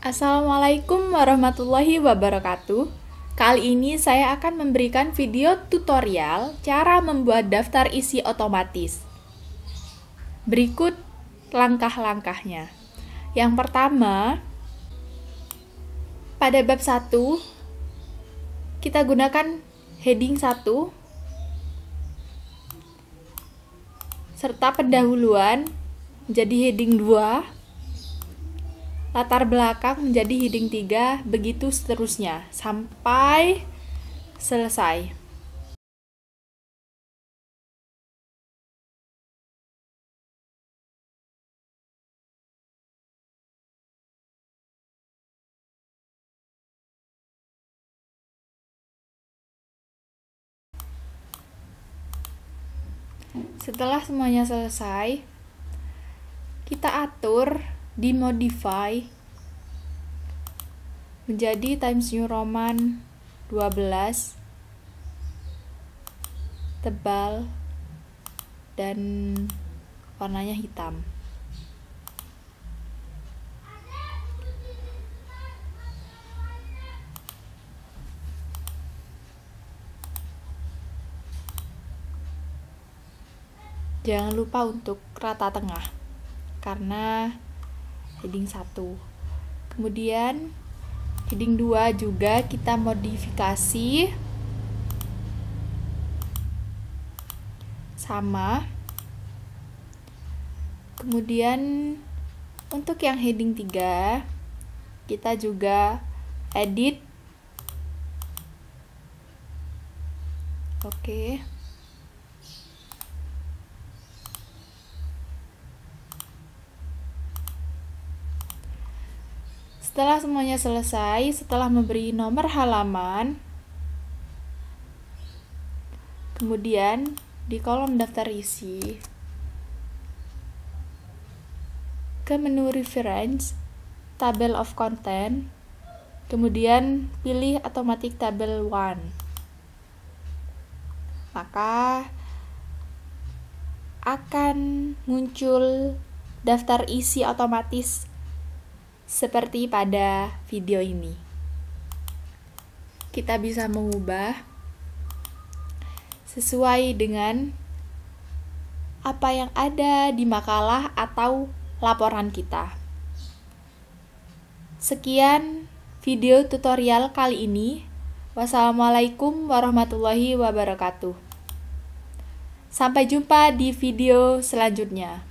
Assalamualaikum warahmatullahi wabarakatuh. Kali ini saya akan memberikan video tutorial cara membuat daftar isi otomatis. Berikut langkah-langkahnya. Yang pertama, pada bab 1 kita gunakan heading 1 serta pendahuluan menjadi heading 2 latar belakang menjadi heading 3 begitu seterusnya sampai selesai Setelah semuanya selesai, kita atur di modify menjadi Times New Roman 12 tebal dan warnanya hitam. jangan lupa untuk rata tengah karena heading 1 kemudian heading 2 juga kita modifikasi sama kemudian untuk yang heading 3 kita juga edit oke okay. Setelah semuanya selesai, setelah memberi nomor halaman, kemudian di kolom daftar isi, ke menu reference, table of content, kemudian pilih automatic table 1. Maka akan muncul daftar isi otomatis seperti pada video ini. Kita bisa mengubah sesuai dengan apa yang ada di makalah atau laporan kita. Sekian video tutorial kali ini. Wassalamualaikum warahmatullahi wabarakatuh. Sampai jumpa di video selanjutnya.